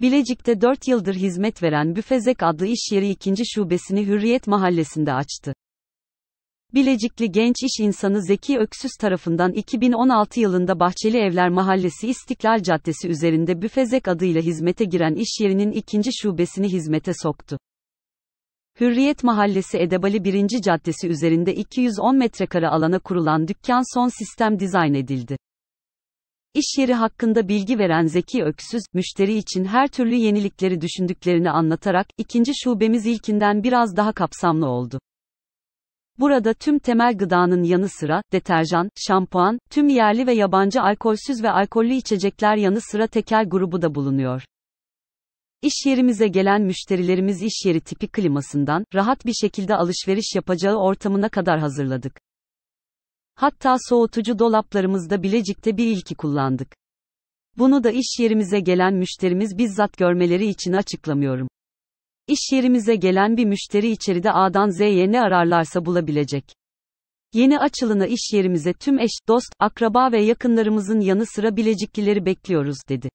Bilecik'te 4 yıldır hizmet veren Büfezek adlı iş yeri 2. şubesini Hürriyet Mahallesi'nde açtı. Bilecikli genç iş insanı Zeki Öksüz tarafından 2016 yılında Bahçeli Evler Mahallesi İstiklal Caddesi üzerinde Büfezek adıyla hizmete giren iş yerinin ikinci şubesini hizmete soktu. Hürriyet Mahallesi Edebali 1. Caddesi üzerinde 210 metrekare alana kurulan dükkan son sistem dizayn edildi. İş yeri hakkında bilgi veren Zeki Öksüz, müşteri için her türlü yenilikleri düşündüklerini anlatarak, ikinci şubemiz ilkinden biraz daha kapsamlı oldu. Burada tüm temel gıdanın yanı sıra, deterjan, şampuan, tüm yerli ve yabancı alkolsüz ve alkollü içecekler yanı sıra tekel grubu da bulunuyor. İş yerimize gelen müşterilerimiz iş yeri tipi klimasından, rahat bir şekilde alışveriş yapacağı ortamına kadar hazırladık. Hatta soğutucu dolaplarımızda Bilecik'te bir ilki kullandık. Bunu da iş yerimize gelen müşterimiz bizzat görmeleri için açıklamıyorum. İş yerimize gelen bir müşteri içeride A'dan Z'ye ne ararlarsa bulabilecek. Yeni açılına iş yerimize tüm eş, dost, akraba ve yakınlarımızın yanı sıra Bileciklileri bekliyoruz dedi.